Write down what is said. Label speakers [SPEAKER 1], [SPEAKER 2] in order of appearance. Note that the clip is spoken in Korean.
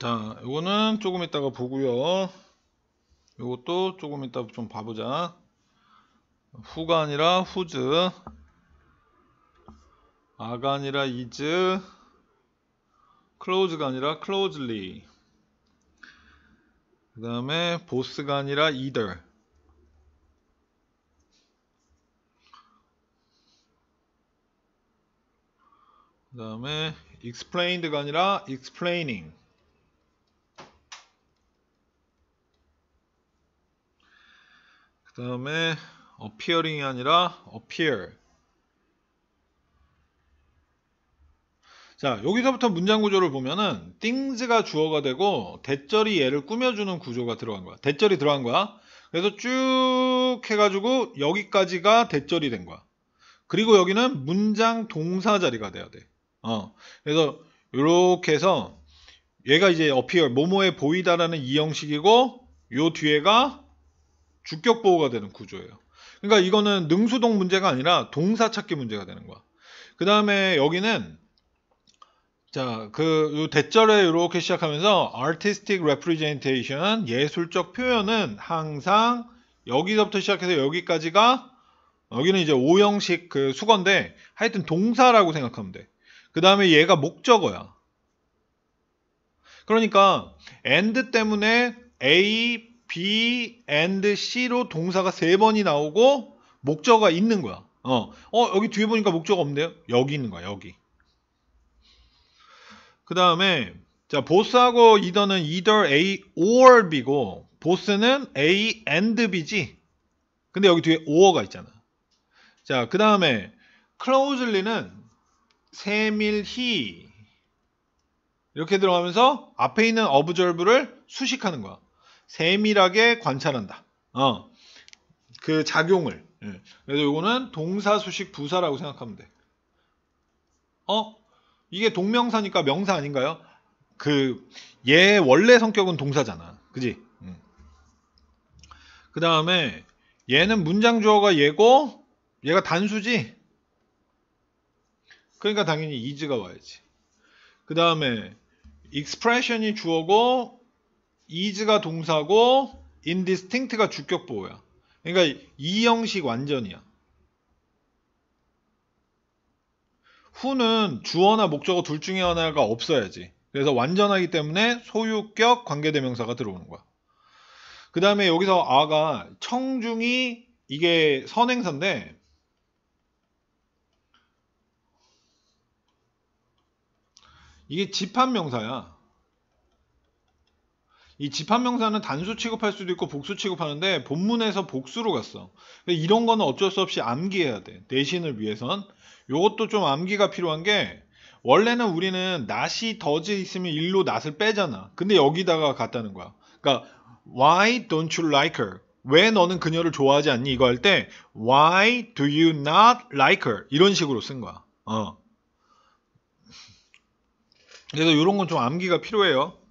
[SPEAKER 1] 자, 요거는 조금 이따가 보고요. 요것도 조금 이따 좀 봐보자. 후가 아니라 후즈. 아가 아니라 이즈. 클로즈가 아니라 c 로 o 리그 다음에 보스가 아니라 이들 그 다음에 explained가 아니라 explaining. 그 다음에 appearing이 아니라 appear 자 여기서부터 문장 구조를 보면은 things가 주어가 되고 대절이 얘를 꾸며주는 구조가 들어간 거야 대절이 들어간 거야 그래서 쭉 해가지고 여기까지가 대절이 된 거야 그리고 여기는 문장 동사 자리가 돼야 돼 어, 그래서 이렇게 해서 얘가 이제 appear 모모에 보이다라는 이 형식이고 요 뒤에가 주격 보호가 되는 구조예요. 그러니까 이거는 능수동 문제가 아니라 동사 찾기 문제가 되는 거야. 그 다음에 여기는 자, 그 대절에 이렇게 시작하면서 artistic representation 예술적 표현은 항상 여기서부터 시작해서 여기까지가 여기는 이제 오형식 그 수건데 하여튼 동사라고 생각하면 돼. 그 다음에 얘가 목적어야. 그러니까 and 때문에 A B and C로 동사가 세 번이 나오고 목적어가 있는 거야. 어, 어 여기 뒤에 보니까 목적어 없네요. 여기 있는 거야. 여기. 그 다음에 자 보스하고 이더는 either A or B고 보스는 A and B지. 근데 여기 뒤에 or가 있잖아. 자 그 다음에 c l o s e l y 는 세밀히 이렇게 들어가면서 앞에 있는 observe를 수식하는 거야. 세밀하게 관찰한다. 어, 그 작용을. 예. 그래서 이거는 동사, 수식, 부사라고 생각하면 돼. 어? 이게 동명사니까 명사 아닌가요? 그, 얘 원래 성격은 동사잖아. 그지? 음. 그 다음에 얘는 문장 주어가 얘고 얘가 단수지? 그러니까 당연히 is가 와야지. 그 다음에 expression이 주어고 is가 동사고 indistinct가 주격보호야. 그러니까 이 형식 완전이야. 후는 주어나 목적어 둘 중에 하나가 없어야지. 그래서 완전하기 때문에 소유격 관계대명사가 들어오는 거야. 그 다음에 여기서 아가 청중이 이게 선행사인데 이게 집합명사야. 이 집합 명사는 단수 취급할 수도 있고 복수 취급하는데 본문에서 복수로 갔어. 이런 거는 어쩔 수 없이 암기해야 돼. 대신을 위해선. 요것도 좀 암기가 필요한 게 원래는 우리는 낫이 더지 있으면 일로 낫을 빼잖아. 근데 여기다가 갔다는 거야. 그러니까 why don't you like her? 왜 너는 그녀를 좋아하지 않니? 이거 할 때 why do you not like her? 이런 식으로 쓴 거야. 어. 그래서 이런 건 좀 암기가 필요해요.